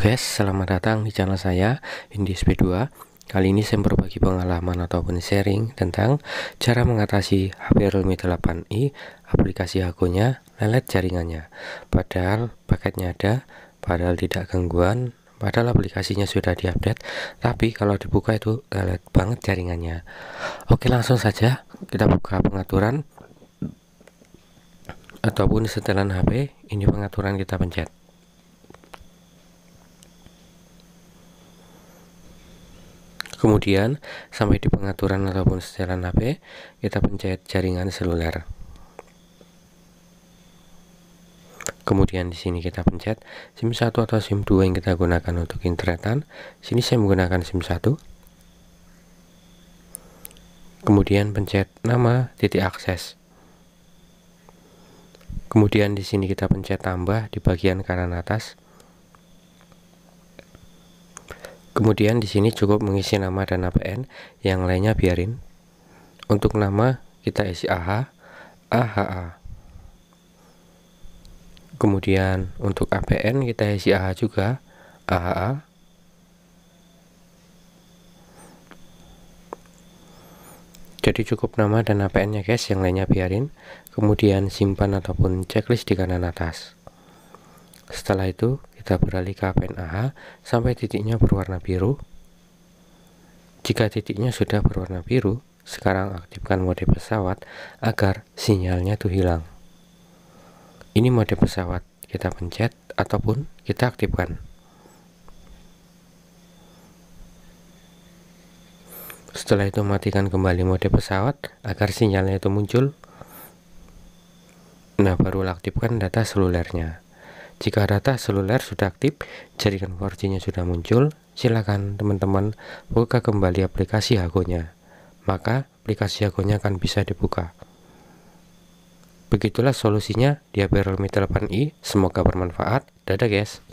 Guys, selamat datang di channel saya, indispeed 2 Kali ini saya berbagi pengalaman ataupun sharing tentang cara mengatasi HP Realme 8i aplikasi akunya lelet jaringannya Padahal paketnya ada, padahal tidak gangguan, padahal aplikasinya sudah diupdate Tapi kalau dibuka itu lelet banget jaringannya Oke langsung saja kita buka pengaturan Ataupun setelan HP, ini pengaturan kita pencet Kemudian sampai di pengaturan ataupun setelan HP, kita pencet jaringan seluler. Kemudian di sini kita pencet SIM 1 atau SIM 2 yang kita gunakan untuk internetan. Di sini saya menggunakan SIM 1. Kemudian pencet nama titik akses. Kemudian di sini kita pencet tambah di bagian kanan atas. Kemudian di sini cukup mengisi nama dan APN, yang lainnya biarin. Untuk nama kita isi AH, AHA. Kemudian untuk APN kita isi AH juga, AHA. Jadi cukup nama dan APN-nya guys, yang lainnya biarin. Kemudian simpan ataupun checklist di kanan atas. Setelah itu, kita beralih ke APN AH sampai titiknya berwarna biru. Jika titiknya sudah berwarna biru, sekarang aktifkan mode pesawat agar sinyalnya tuh hilang. Ini mode pesawat, kita pencet ataupun kita aktifkan. Setelah itu matikan kembali mode pesawat agar sinyalnya itu muncul. Nah, baru aktifkan data selulernya. Jika data seluler sudah aktif, jaringan 4G-nya sudah muncul, silakan teman-teman buka kembali aplikasi Hago-nya. Maka aplikasi Hago-nya akan bisa dibuka. Begitulah solusinya di HP Realme 8i. Semoga bermanfaat. Dadah guys.